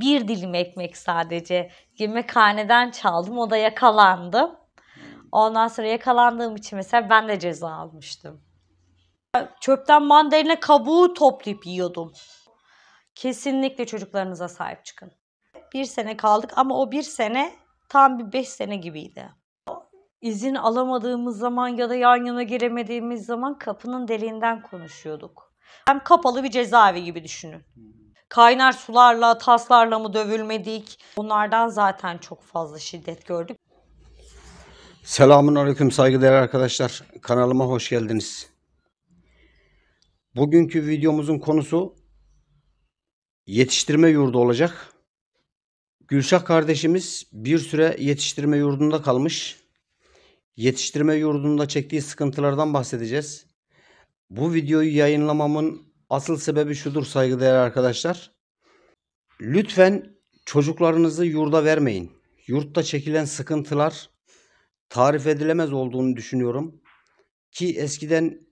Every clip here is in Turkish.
bir dilim ekmek sadece yemekhaneden çaldım. O da yakalandım. Ondan sonra yakalandığım için mesela ben de ceza almıştım. Çöpten mandalina kabuğu toplayıp yiyordum. Kesinlikle çocuklarınıza sahip çıkın. Bir sene kaldık ama o bir sene tam bir beş sene gibiydi. İzin alamadığımız zaman ya da yan yana gelemediğimiz zaman kapının deliğinden konuşuyorduk. Hem kapalı bir cezaevi gibi düşünün. Kaynar sularla, taslarla mı dövülmedik? Bunlardan zaten çok fazla şiddet gördük. Selamun Aleyküm saygıdeğer arkadaşlar. Kanalıma hoş geldiniz. Bugünkü videomuzun konusu yetiştirme yurdu olacak. Gülşah kardeşimiz bir süre yetiştirme yurdunda kalmış. Yetiştirme yurdunda çektiği sıkıntılardan bahsedeceğiz. Bu videoyu yayınlamamın Asıl sebebi şudur saygıdeğer arkadaşlar. Lütfen çocuklarınızı yurda vermeyin. Yurtta çekilen sıkıntılar tarif edilemez olduğunu düşünüyorum. Ki eskiden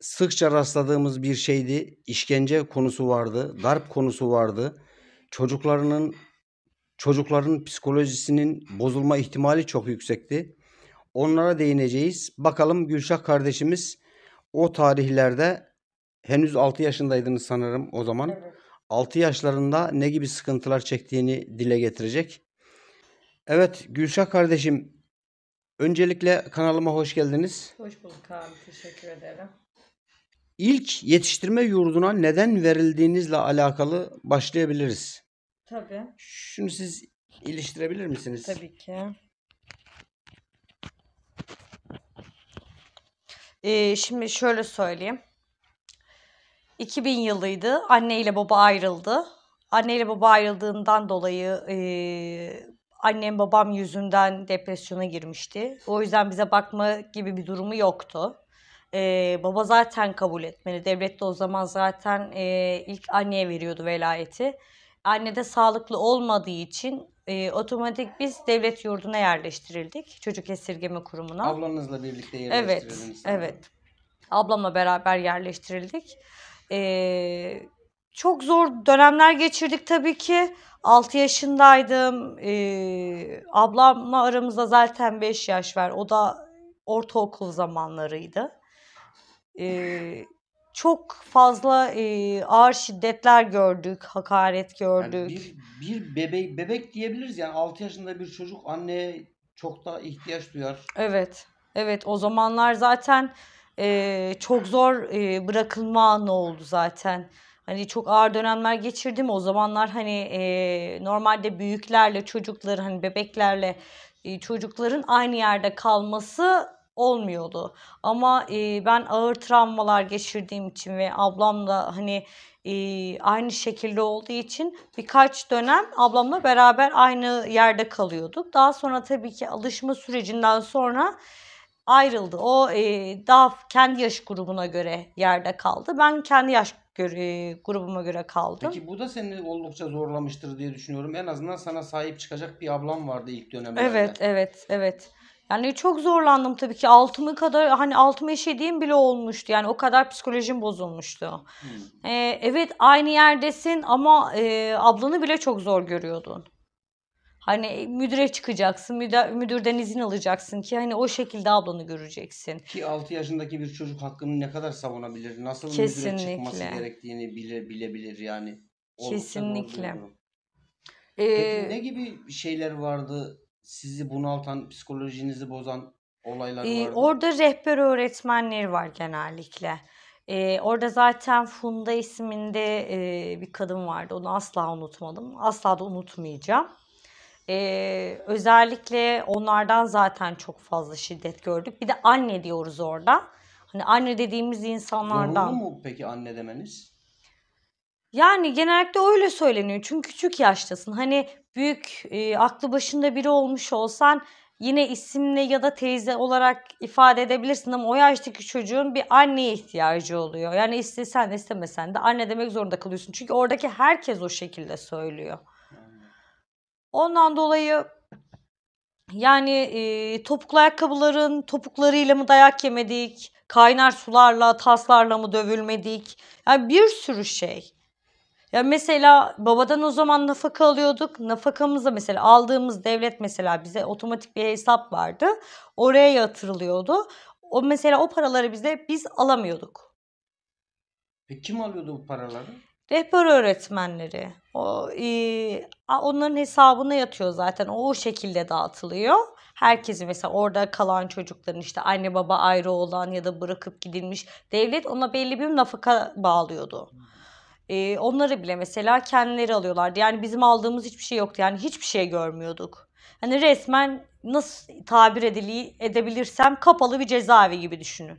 sıkça rastladığımız bir şeydi. İşkence konusu vardı, darp konusu vardı. Çocuklarının çocukların psikolojisinin bozulma ihtimali çok yüksekti. Onlara değineceğiz. Bakalım Gülşah kardeşimiz o tarihlerde henüz 6 yaşındaydınız sanırım o zaman. Evet. 6 yaşlarında ne gibi sıkıntılar çektiğini dile getirecek. Evet Gülşah kardeşim öncelikle kanalıma hoş geldiniz. Hoş bulduk abi teşekkür ederim. İlk yetiştirme yurduna neden verildiğinizle alakalı başlayabiliriz. Tabii. Şunu siz iliştirebilir misiniz? Tabii ki. Ee, şimdi şöyle söyleyeyim. 2000 yılıydı. Anne ile baba ayrıldı. Anne ile baba ayrıldığından dolayı e, annem babam yüzünden depresyona girmişti. O yüzden bize bakma gibi bir durumu yoktu. Ee, baba zaten kabul etmedi. Devlet de o zaman zaten e, ilk anneye veriyordu velayeti. Anne de sağlıklı olmadığı için e, otomatik biz devlet yurduna yerleştirildik. Çocuk esirgeme kurumuna. Ablanızla birlikte yerleştirildiniz. Evet, sanırım. evet. Ablamla beraber yerleştirildik. Ee, çok zor dönemler geçirdik tabii ki. 6 yaşındaydım. Ee, ablamla aramızda zaten 5 yaş var. O da ortaokul zamanlarıydı. Ee, çok fazla e, ağır şiddetler gördük, hakaret gördük. Yani bir, bir bebek bebek diyebiliriz yani 6 yaşında bir çocuk anne çok da ihtiyaç duyar. Evet. Evet o zamanlar zaten e, çok zor e, bırakılma anı oldu zaten. Hani çok ağır dönemler geçirdim. O zamanlar hani e, normalde büyüklerle çocukları hani bebeklerle e, çocukların aynı yerde kalması olmuyordu. Ama e, ben ağır travmalar geçirdiğim için ve ablamla hani e, aynı şekilde olduğu için birkaç dönem ablamla beraber aynı yerde kalıyorduk. Daha sonra tabii ki alışma sürecinden sonra ayrıldı. O e, daha kendi yaş grubuna göre yerde kaldı. Ben kendi yaş göre, e, grubuma göre kaldım. Peki bu da seni oldukça zorlamıştır diye düşünüyorum. En azından sana sahip çıkacak bir ablam vardı ilk dönemlerde. Evet, evet, evet. Yani çok zorlandım tabii ki altımı kadar hani altımı işediğim bile olmuştu. Yani o kadar psikolojim bozulmuştu. Hmm. Ee, evet aynı yerdesin ama e, ablanı bile çok zor görüyordun. Hani e, müdüre çıkacaksın, müdür, müdürden izin alacaksın ki hani o şekilde ablanı göreceksin. Ki 6 yaşındaki bir çocuk hakkını ne kadar savunabilir, nasıl Kesinlikle. müdüre çıkması gerektiğini bile, bilebilir yani. Oldukça Kesinlikle. Ee, Peki ne gibi şeyler vardı sizi bunaltan, psikolojinizi bozan olaylar ee, vardı? E, orada rehber öğretmenleri var genellikle. Ee, orada zaten Funda isminde e, bir kadın vardı. Onu asla unutmadım. Asla da unutmayacağım. Ee, özellikle onlardan zaten çok fazla şiddet gördük. Bir de anne diyoruz orada. Hani anne dediğimiz insanlardan. Zorunlu mu peki anne demeniz? Yani genellikle öyle söyleniyor. Çünkü küçük yaştasın. Hani büyük e, aklı başında biri olmuş olsan yine isimle ya da teyze olarak ifade edebilirsin ama o yaştaki çocuğun bir anneye ihtiyacı oluyor. Yani istesen de istemesen de anne demek zorunda kalıyorsun. Çünkü oradaki herkes o şekilde söylüyor. Ondan dolayı yani e, topuklu ayakkabıların topuklarıyla mı dayak yemedik? Kaynar sularla, taslarla mı dövülmedik? Yani bir sürü şey. Ya mesela babadan o zaman nafaka alıyorduk. Nafakamızda mesela aldığımız devlet mesela bize otomatik bir hesap vardı. Oraya yatırılıyordu. O mesela o paraları bize biz alamıyorduk. E kim alıyordu bu paraları? rehber öğretmenleri. O, e, onların hesabına yatıyor zaten. O, o şekilde dağıtılıyor. Herkesi mesela orada kalan çocukların işte anne baba ayrı olan ya da bırakıp gidilmiş devlet ona belli bir nafaka bağlıyordu. E, onları bile mesela kendileri alıyorlardı. Yani bizim aldığımız hiçbir şey yoktu. Yani hiçbir şey görmüyorduk. Hani resmen nasıl tabir edili, edebilirsem kapalı bir cezaevi gibi düşünün.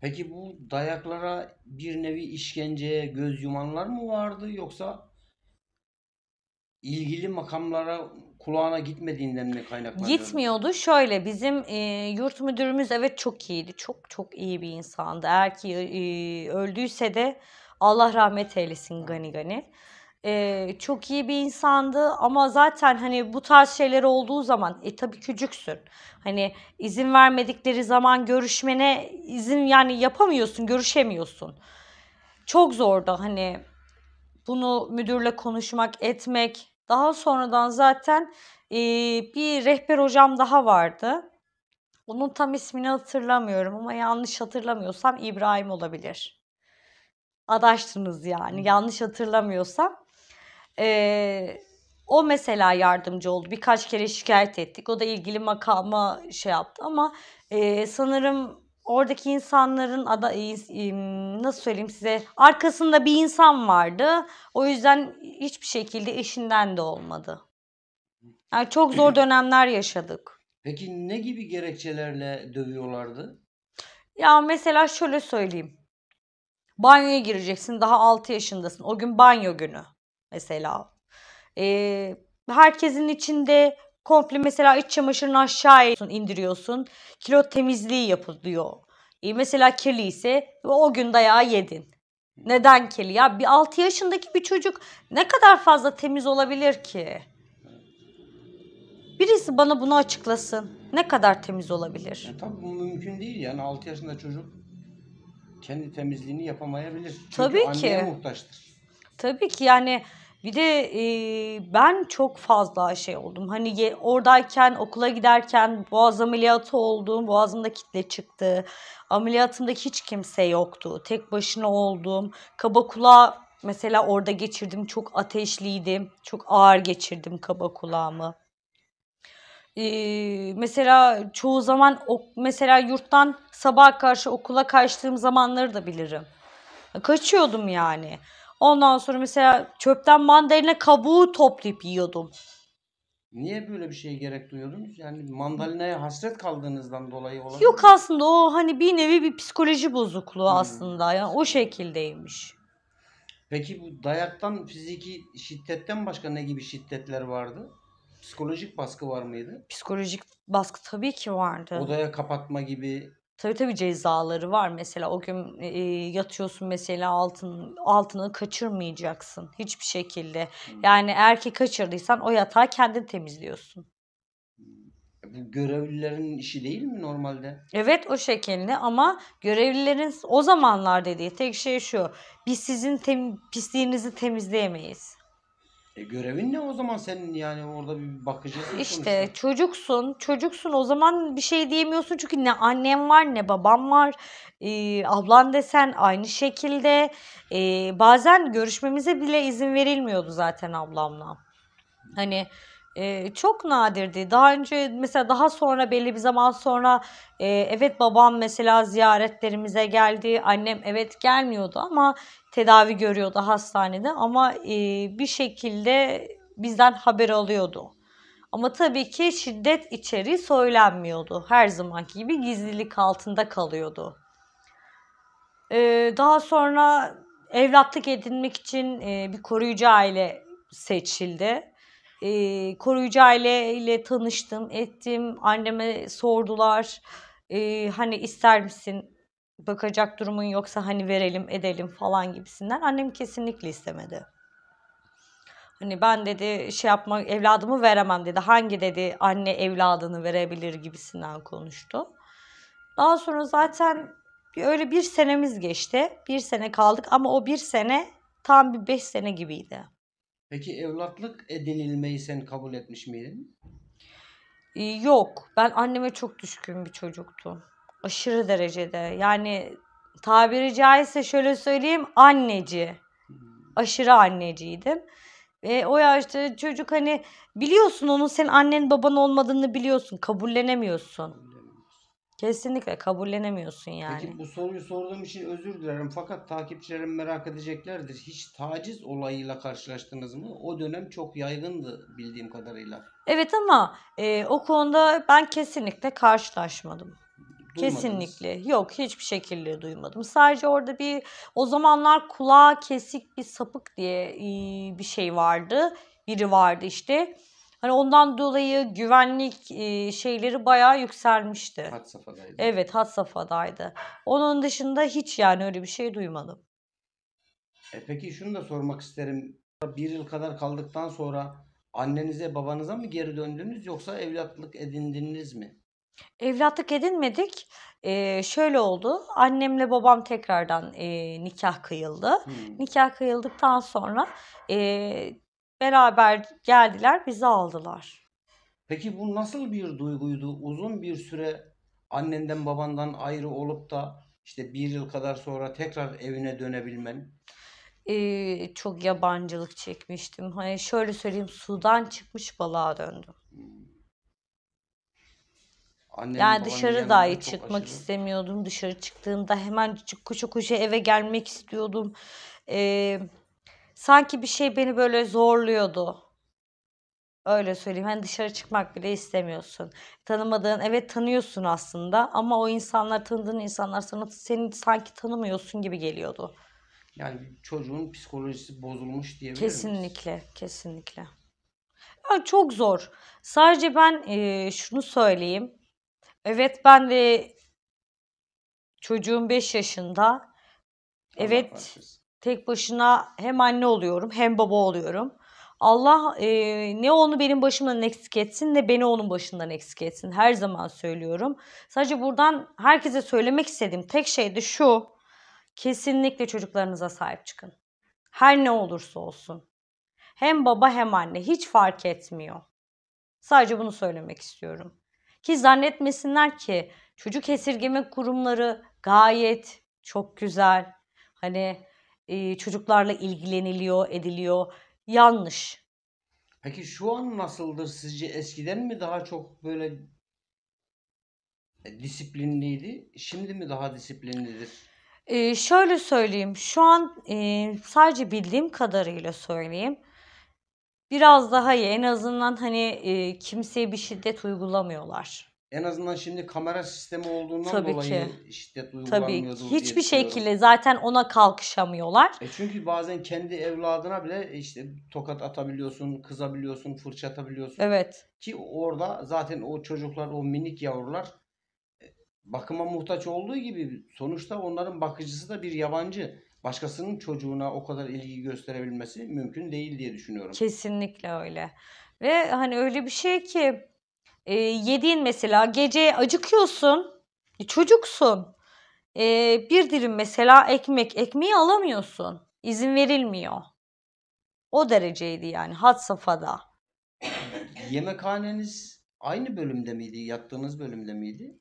Peki bu dayaklara bir nevi işkenceye göz yumanlar mı vardı yoksa ilgili makamlara kulağına gitmediğinden mi kaynaklanıyor? Gitmiyordu. Şöyle bizim e, yurt müdürümüz evet çok iyiydi. Çok çok iyi bir insandı. Eğer ki e, öldüyse de Allah rahmet eylesin gani gani e, çok iyi bir insandı ama zaten hani bu tarz şeyler olduğu zaman e tabii küçüksün. Hani izin vermedikleri zaman görüşmene izin yani yapamıyorsun, görüşemiyorsun. Çok zordu hani bunu müdürle konuşmak, etmek. Daha sonradan zaten e, bir rehber hocam daha vardı. Onun tam ismini hatırlamıyorum ama yanlış hatırlamıyorsam İbrahim olabilir. Adaştınız yani yanlış hatırlamıyorsam. Ee, o mesela yardımcı oldu. Birkaç kere şikayet ettik. O da ilgili makama şey yaptı ama e, sanırım oradaki insanların ada e, e, nasıl söyleyeyim size arkasında bir insan vardı. O yüzden hiçbir şekilde işinden de olmadı. Yani çok zor dönemler yaşadık. Peki ne gibi gerekçelerle dövüyorlardı? Ya mesela şöyle söyleyeyim. Banyoya gireceksin daha 6 yaşındasın. O gün banyo günü mesela. E, herkesin içinde komple mesela iç çamaşırını aşağıya indiriyorsun. Kilo temizliği yapılıyor. E, mesela kirli ise o gün dayağı yedin. Neden kirli ya? Bir 6 yaşındaki bir çocuk ne kadar fazla temiz olabilir ki? Birisi bana bunu açıklasın. Ne kadar temiz olabilir? Ya, tabii bu mümkün değil yani 6 yaşında çocuk kendi temizliğini yapamayabilir. Çünkü Tabii ki. muhtaçtır. Tabii ki yani bir de e, ben çok fazla şey oldum. Hani ye, oradayken okula giderken boğaz ameliyatı oldum. Boğazımda kitle çıktı. Ameliyatımda hiç kimse yoktu. Tek başına oldum. Kabakula mesela orada geçirdim. Çok ateşliydim. Çok ağır geçirdim kaba kulağımı. Ee, mesela çoğu zaman ok, mesela yurttan sabah karşı okula kaçtığım zamanları da bilirim. Kaçıyordum yani. Ondan sonra mesela çöpten mandalina kabuğu toplayıp yiyordum. Niye böyle bir şeye gerek duyuyordunuz? Yani mandalinaya hasret kaldığınızdan dolayı olabilir Yok aslında o hani bir nevi bir psikoloji bozukluğu hmm. aslında. Yani o şekildeymiş. Peki bu dayaktan, fiziki şiddetten başka ne gibi şiddetler vardı? Psikolojik baskı var mıydı? Psikolojik baskı tabii ki vardı. Odaya kapatma gibi, Tabii tabii cezaları var. Mesela o gün e, yatıyorsun mesela altın altını kaçırmayacaksın hiçbir şekilde. Yani erkek kaçırdıysan o yatağı kendin temizliyorsun. E, bu görevlilerin işi değil mi normalde? Evet o şekilde ama görevlilerin o zamanlar dediği tek şey şu. Biz sizin tem- pisliğinizi temizleyemeyiz. E görevin ne o zaman senin yani orada bir bakıcısın İşte sonuçta. çocuksun, çocuksun o zaman bir şey diyemiyorsun çünkü ne annem var ne babam var. Ee, ablan desen aynı şekilde. Ee, bazen görüşmemize bile izin verilmiyordu zaten ablamla. Hani e, çok nadirdi. Daha önce mesela daha sonra belli bir zaman sonra e, evet babam mesela ziyaretlerimize geldi. Annem evet gelmiyordu ama tedavi görüyordu hastanede ama e, bir şekilde bizden haber alıyordu. Ama tabii ki şiddet içeriği söylenmiyordu. Her zamanki gibi gizlilik altında kalıyordu. Ee, daha sonra evlatlık edinmek için e, bir koruyucu aile seçildi e, koruyucu aileyle tanıştım, ettim. Anneme sordular. E, hani ister misin? Bakacak durumun yoksa hani verelim, edelim falan gibisinden. Annem kesinlikle istemedi. Hani ben dedi şey yapma evladımı veremem dedi. Hangi dedi anne evladını verebilir gibisinden konuştu. Daha sonra zaten öyle bir senemiz geçti. Bir sene kaldık ama o bir sene tam bir beş sene gibiydi. Peki evlatlık edinilmeyi sen kabul etmiş miydin? Ee, yok. Ben anneme çok düşkün bir çocuktum. Aşırı derecede. Yani tabiri caizse şöyle söyleyeyim anneci. Hmm. Aşırı anneciydim. E, o yaşta çocuk hani biliyorsun onun senin annen baban olmadığını biliyorsun. Kabullenemiyorsun. Kesinlikle kabullenemiyorsun yani. Peki bu soruyu sorduğum için özür dilerim. Fakat takipçilerim merak edeceklerdir. Hiç taciz olayıyla karşılaştınız mı? O dönem çok yaygındı bildiğim kadarıyla. Evet ama e, o konuda ben kesinlikle karşılaşmadım. Duymadınız. Kesinlikle. Yok hiçbir şekilde duymadım. Sadece orada bir o zamanlar kulağa kesik bir sapık diye e, bir şey vardı. Biri vardı işte Hani ondan dolayı güvenlik e, şeyleri bayağı yükselmişti. Had safhadaydı. Evet hat safhadaydı. Onun dışında hiç yani öyle bir şey duymadım. E peki şunu da sormak isterim. Bir yıl kadar kaldıktan sonra annenize babanıza mı geri döndünüz yoksa evlatlık edindiniz mi? Evlatlık edinmedik. Ee, şöyle oldu. Annemle babam tekrardan e, nikah kıyıldı. Hmm. Nikah kıyıldıktan sonra e, Beraber geldiler bizi aldılar. Peki bu nasıl bir duyguydu? Uzun bir süre annenden babandan ayrı olup da işte bir yıl kadar sonra tekrar evine dönebilmen. Ee, çok yabancılık çekmiştim. Hani şöyle söyleyeyim sudan çıkmış balığa döndüm. Hmm. Annenin, yani dışarı dahi çıkmak aşırı. istemiyordum. Dışarı çıktığımda hemen koşa koşa eve gelmek istiyordum. Ee, Sanki bir şey beni böyle zorluyordu. Öyle söyleyeyim. Hani dışarı çıkmak bile istemiyorsun. Tanımadığın, evet tanıyorsun aslında ama o insanlar, tanıdığın insanlar sana seni sanki tanımıyorsun gibi geliyordu. Yani çocuğun psikolojisi bozulmuş diyebilir Kesinlikle, miyiz? kesinlikle. Yani çok zor. Sadece ben e, şunu söyleyeyim. Evet ben de çocuğum 5 yaşında. Allah evet. Parçası Tek başına hem anne oluyorum hem baba oluyorum. Allah e, ne onu benim başımdan eksik etsin ne beni onun başından eksik etsin. Her zaman söylüyorum. Sadece buradan herkese söylemek istediğim tek şey de şu. Kesinlikle çocuklarınıza sahip çıkın. Her ne olursa olsun. Hem baba hem anne hiç fark etmiyor. Sadece bunu söylemek istiyorum. Ki zannetmesinler ki çocuk esirgeme kurumları gayet çok güzel. Hani çocuklarla ilgileniliyor, ediliyor. Yanlış. Peki şu an nasıldır sizce? Eskiden mi daha çok böyle e, disiplinliydi? Şimdi mi daha disiplinlidir? Ee, şöyle söyleyeyim. Şu an e, sadece bildiğim kadarıyla söyleyeyim. Biraz daha iyi. En azından hani e, kimseye bir şiddet uygulamıyorlar en azından şimdi kamera sistemi olduğundan Tabii dolayı ki. şiddet Tabii uygulanmıyordu. diye hiçbir şekilde zaten ona kalkışamıyorlar. E çünkü bazen kendi evladına bile e, işte tokat atabiliyorsun, kızabiliyorsun, fırça atabiliyorsun. Evet. Ki orada zaten o çocuklar, o minik yavrular e, bakıma muhtaç olduğu gibi sonuçta onların bakıcısı da bir yabancı. Başkasının çocuğuna o kadar ilgi gösterebilmesi mümkün değil diye düşünüyorum. Kesinlikle öyle. Ve hani öyle bir şey ki e, yediğin mesela gece acıkıyorsun e, çocuksun e, bir dilim mesela ekmek ekmeği alamıyorsun izin verilmiyor o dereceydi yani had safhada yemekhaneniz aynı bölümde miydi yattığınız bölümde miydi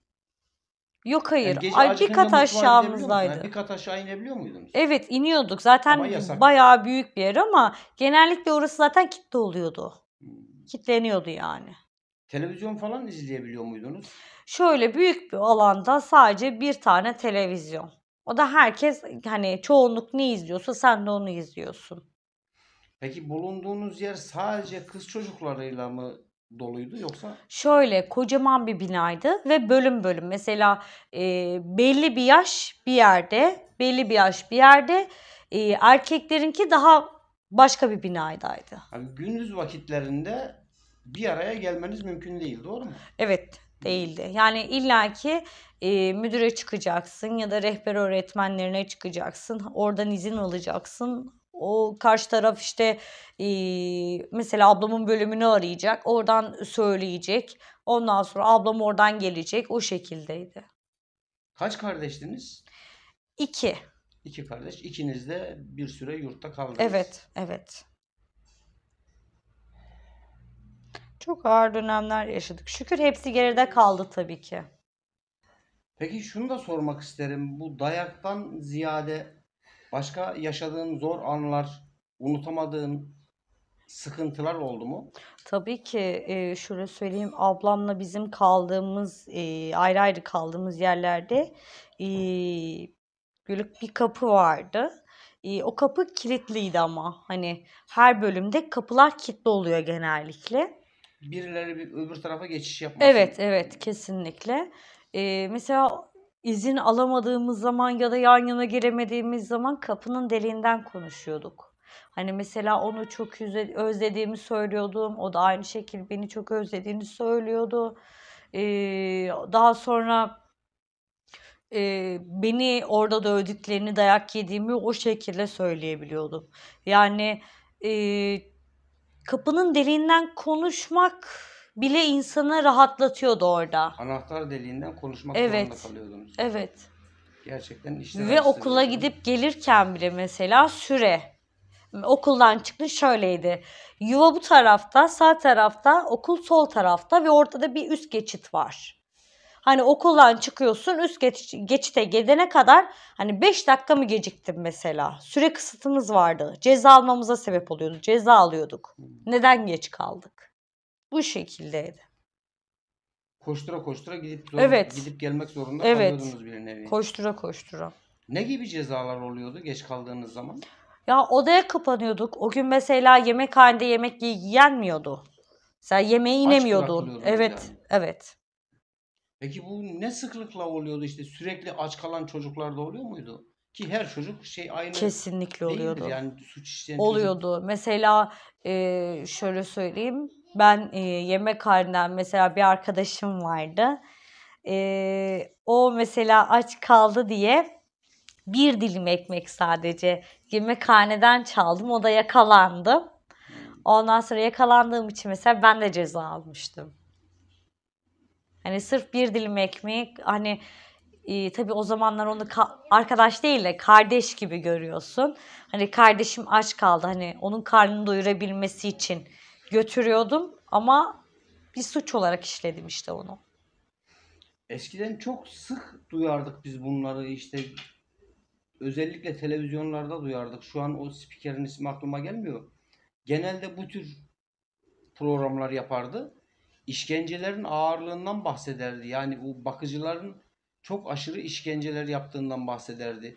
Yok hayır. Yani Ay, bir kat aşağımızdaydı. bir kat aşağı inebiliyor muydunuz? Evet iniyorduk. Zaten bayağı büyük bir yer ama genellikle orası zaten kitle oluyordu. Hmm. Kitleniyordu yani. Televizyon falan izleyebiliyor muydunuz? Şöyle büyük bir alanda sadece bir tane televizyon. O da herkes hani çoğunluk ne izliyorsa sen de onu izliyorsun. Peki bulunduğunuz yer sadece kız çocuklarıyla mı doluydu yoksa? Şöyle kocaman bir binaydı ve bölüm bölüm mesela e, belli bir yaş bir yerde, belli bir yaş bir yerde e, erkeklerinki daha başka bir binaydaydı. Yani gündüz vakitlerinde bir araya gelmeniz mümkün değil doğru mu? Evet değildi. Yani illaki e, müdüre çıkacaksın ya da rehber öğretmenlerine çıkacaksın. Oradan izin alacaksın. O karşı taraf işte e, mesela ablamın bölümünü arayacak. Oradan söyleyecek. Ondan sonra ablam oradan gelecek. O şekildeydi. Kaç kardeştiniz? İki. İki kardeş. İkiniz de bir süre yurtta kaldınız. Evet, evet. Çok ağır dönemler yaşadık. Şükür hepsi geride kaldı tabii ki. Peki şunu da sormak isterim. Bu dayaktan ziyade başka yaşadığın zor anlar, unutamadığın sıkıntılar oldu mu? Tabii ki e, şöyle söyleyeyim ablamla bizim kaldığımız e, ayrı ayrı kaldığımız yerlerde e, böyle bir kapı vardı. E, o kapı kilitliydi ama hani her bölümde kapılar kilitli oluyor genellikle birileri bir öbür tarafa geçiş yapmasın. Evet evet kesinlikle. Ee, mesela izin alamadığımız zaman ya da yan yana giremediğimiz zaman kapının deliğinden konuşuyorduk. Hani mesela onu çok özlediğimi söylüyordum. O da aynı şekilde beni çok özlediğini söylüyordu. Ee, daha sonra e, beni orada dövdüklerini, dayak yediğimi o şekilde söyleyebiliyordum. Yani e, kapının deliğinden konuşmak bile insanı rahatlatıyordu orada. Anahtar deliğinden konuşmak evet. zorunda kalıyordunuz. Evet. Gerçekten işte. Ve okula yani. gidip gelirken bile mesela süre. Okuldan çıktın şöyleydi. Yuva bu tarafta, sağ tarafta, okul sol tarafta ve ortada bir üst geçit var. Hani okuldan çıkıyorsun üst geç, geçite gelene kadar hani 5 dakika mı geciktin mesela? Süre kısıtımız vardı. Ceza almamıza sebep oluyordu. Ceza alıyorduk. Neden geç kaldık? Bu şekildeydi. Koştura koştura gidip zor, evet. gidip gelmek zorunda evet. kalıyordunuz bir nevi. Koştura koştura. Ne gibi cezalar oluyordu geç kaldığınız zaman? Ya odaya kapanıyorduk. O gün mesela yemekhanede yemek yenmiyordu. Mesela yemeğe inemiyordun. Evet, yani. evet. Peki bu ne sıklıkla oluyordu işte sürekli aç kalan çocuklarda oluyor muydu? Ki her çocuk şey aynı kesinlikle oluyordu. Yani suç işleyen oluyordu. Çocuk... Mesela e, şöyle söyleyeyim. Ben e, yemek halinden mesela bir arkadaşım vardı. E, o mesela aç kaldı diye bir dilim ekmek sadece yemekhaneden çaldım. O da yakalandı. Hmm. Ondan sonra yakalandığım için mesela ben de ceza almıştım. Hani sırf bir dilim ekmek hani e, tabii o zamanlar onu arkadaş değil de kardeş gibi görüyorsun. Hani kardeşim aç kaldı hani onun karnını doyurabilmesi için götürüyordum ama bir suç olarak işledim işte onu. Eskiden çok sık duyardık biz bunları işte özellikle televizyonlarda duyardık. Şu an o spikerin ismi aklıma gelmiyor. Genelde bu tür programlar yapardı işkencelerin ağırlığından bahsederdi. Yani bu bakıcıların çok aşırı işkenceler yaptığından bahsederdi.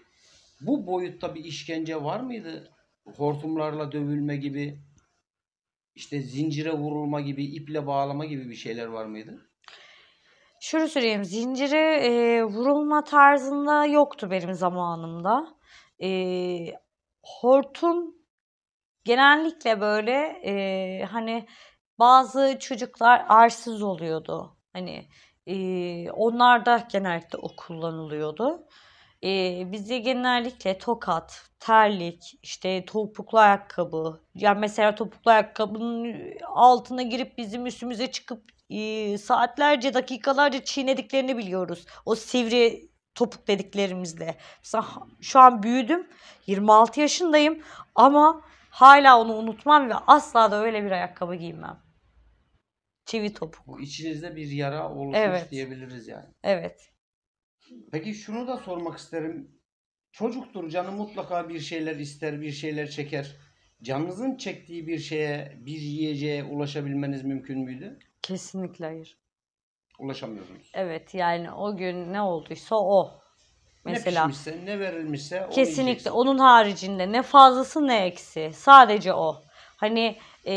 Bu boyutta bir işkence var mıydı? Hortumlarla dövülme gibi, işte zincire vurulma gibi, iple bağlama gibi bir şeyler var mıydı? şunu söyleyeyim, zincire e, vurulma tarzında yoktu benim zamanımda. E, hortum genellikle böyle e, hani bazı çocuklar arsız oluyordu. Hani e, onlar da genellikle o kullanılıyordu. E, bize genellikle tokat, terlik, işte topuklu ayakkabı. Yani mesela topuklu ayakkabının altına girip bizim üstümüze çıkıp e, saatlerce, dakikalarca çiğnediklerini biliyoruz. O sivri topuk dediklerimizle. Mesela şu an büyüdüm. 26 yaşındayım ama hala onu unutmam ve asla da öyle bir ayakkabı giymem. Çivi topuk. Bu içinizde bir yara oluşmuş Evet. diyebiliriz yani. Evet. Peki şunu da sormak isterim. Çocuktur canı mutlaka bir şeyler ister, bir şeyler çeker. Canınızın çektiği bir şeye, bir yiyeceğe ulaşabilmeniz mümkün müydü? Kesinlikle hayır. Ulaşamıyordunuz. Evet yani o gün ne olduysa o. Mesela. Ne pişmişse, ne verilmişse onu Kesinlikle onun haricinde ne fazlası ne eksi. Sadece o. Hani e,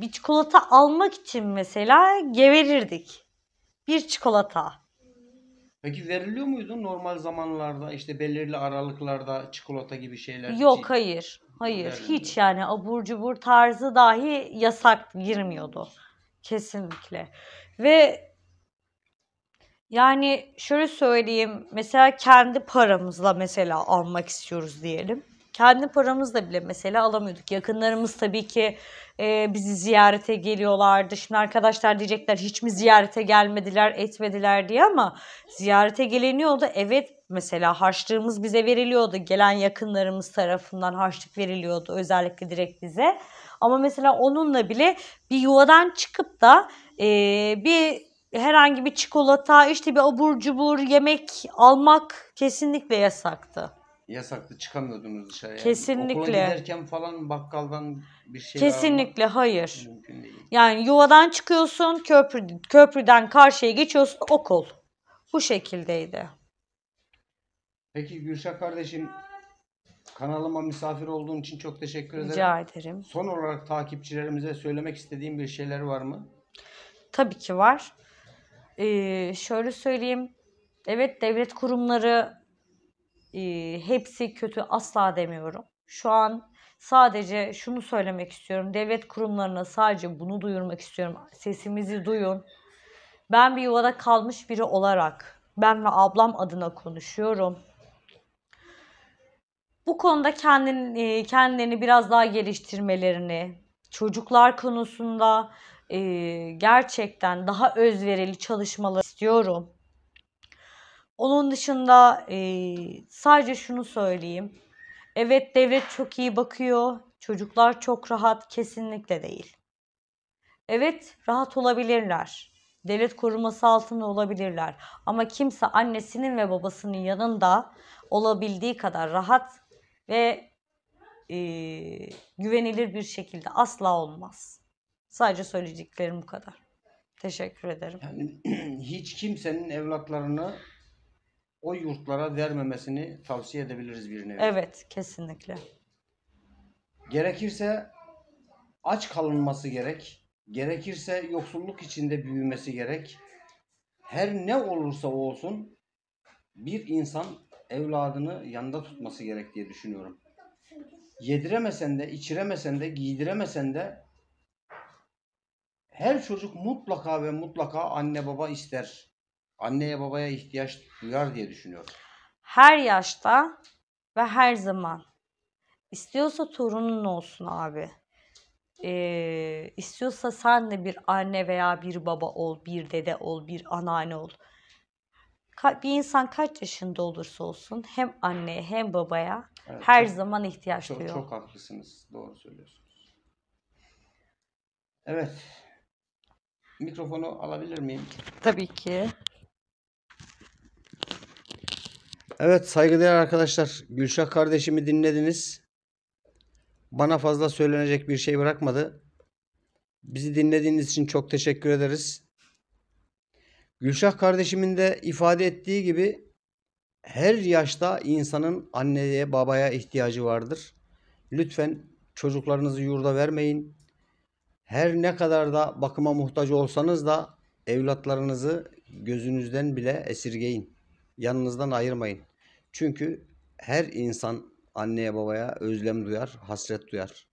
bir çikolata almak için mesela geverirdik. Bir çikolata. Peki veriliyor muydu normal zamanlarda işte belirli aralıklarda çikolata gibi şeyler? Yok için? hayır. Hayır Veriliyor. hiç yani abur cubur tarzı dahi yasak girmiyordu. Kesinlikle. Ve yani şöyle söyleyeyim mesela kendi paramızla mesela almak istiyoruz diyelim kendi paramızla bile mesela alamıyorduk. Yakınlarımız tabii ki e, bizi ziyarete geliyorlardı. Şimdi arkadaşlar diyecekler hiç mi ziyarete gelmediler, etmediler diye ama ziyarete geleniyordu. Evet mesela harçlığımız bize veriliyordu. Gelen yakınlarımız tarafından harçlık veriliyordu özellikle direkt bize. Ama mesela onunla bile bir yuvadan çıkıp da e, bir herhangi bir çikolata, işte bir abur cubur yemek almak kesinlikle yasaktı yasaklı çıkamıyordunuz dışarıya. Kesinlikle. Okula giderken falan bakkaldan bir şey Kesinlikle hayır. Mümkün değil. Yani yuvadan çıkıyorsun, köprü, köprüden karşıya geçiyorsun okul. Bu şekildeydi. Peki Gülşah kardeşim kanalıma misafir olduğun için çok teşekkür ederim. Rica ederim. Son olarak takipçilerimize söylemek istediğim bir şeyler var mı? Tabii ki var. Ee, şöyle söyleyeyim. Evet devlet kurumları e, hepsi kötü asla demiyorum. Şu an sadece şunu söylemek istiyorum. Devlet kurumlarına sadece bunu duyurmak istiyorum. Sesimizi duyun. Ben bir yuvada kalmış biri olarak ben ve ablam adına konuşuyorum. Bu konuda kendini, e, kendilerini biraz daha geliştirmelerini, çocuklar konusunda e, gerçekten daha özverili çalışmaları istiyorum. Onun dışında e, sadece şunu söyleyeyim. Evet devlet çok iyi bakıyor. Çocuklar çok rahat kesinlikle değil. Evet rahat olabilirler. Devlet koruması altında olabilirler. Ama kimse annesinin ve babasının yanında olabildiği kadar rahat ve e, güvenilir bir şekilde asla olmaz. Sadece söyleyeceklerim bu kadar. Teşekkür ederim. Yani hiç kimsenin evlatlarını o yurtlara vermemesini tavsiye edebiliriz birine. Evet, kesinlikle. Gerekirse aç kalınması gerek. Gerekirse yoksulluk içinde büyümesi gerek. Her ne olursa olsun bir insan evladını yanında tutması gerek diye düşünüyorum. Yediremesen de, içiremesen de, giydiremesen de her çocuk mutlaka ve mutlaka anne baba ister anneye babaya ihtiyaç duyar diye düşünüyorum. Her yaşta ve her zaman. İstiyorsa torunun olsun abi. Ee, istiyorsa sen de bir anne veya bir baba ol, bir dede ol, bir anneanne ol. Ka- bir insan kaç yaşında olursa olsun hem anneye hem babaya evet, her çok, zaman ihtiyaç çok, duyuyor. Çok haklısınız. Doğru söylüyorsunuz. Evet. Mikrofonu alabilir miyim? Tabii ki. Evet saygıdeğer arkadaşlar Gülşah kardeşimi dinlediniz. Bana fazla söylenecek bir şey bırakmadı. Bizi dinlediğiniz için çok teşekkür ederiz. Gülşah kardeşimin de ifade ettiği gibi her yaşta insanın anneye babaya ihtiyacı vardır. Lütfen çocuklarınızı yurda vermeyin. Her ne kadar da bakıma muhtaç olsanız da evlatlarınızı gözünüzden bile esirgeyin yanınızdan ayırmayın. Çünkü her insan anneye babaya özlem duyar, hasret duyar.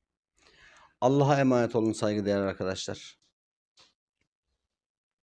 Allah'a emanet olun saygıdeğer arkadaşlar.